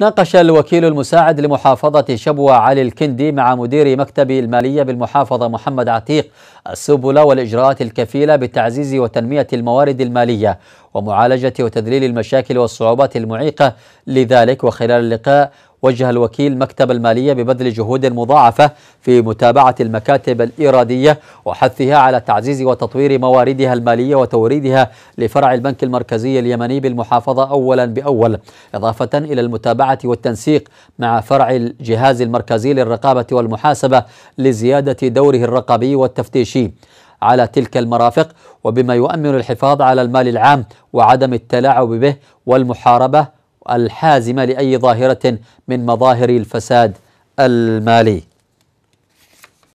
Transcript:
ناقش الوكيل المساعد لمحافظة شبوة علي الكندي مع مدير مكتب المالية بالمحافظة محمد عتيق السبل والإجراءات الكفيلة بتعزيز وتنمية الموارد المالية ومعالجة وتذليل المشاكل والصعوبات المعيقة لذلك وخلال اللقاء وجه الوكيل مكتب المالية ببذل جهود مضاعفة في متابعة المكاتب الإيرادية وحثها على تعزيز وتطوير مواردها المالية وتوريدها لفرع البنك المركزي اليمني بالمحافظة أولا بأول إضافة إلى المتابعة والتنسيق مع فرع الجهاز المركزي للرقابة والمحاسبة لزيادة دوره الرقابي والتفتيشي على تلك المرافق وبما يؤمن الحفاظ على المال العام وعدم التلاعب به والمحاربة الحازمه لاي ظاهره من مظاهر الفساد المالي